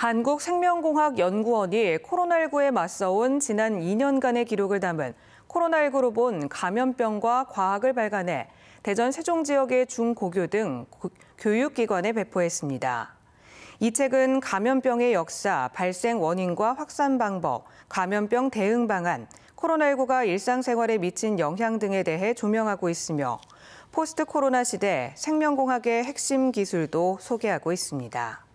한국생명공학연구원이 코로나19에 맞서온 지난 2년간의 기록을 담은 코로나19로 본 감염병과 과학을 발간해 대전 세종 지역의 중고교 등 교육기관에 배포했습니다. 이 책은 감염병의 역사, 발생 원인과 확산 방법, 감염병 대응 방안, 코로나19가 일상생활에 미친 영향 등에 대해 조명하고 있으며 포스트 코로나 시대 생명공학의 핵심 기술도 소개하고 있습니다.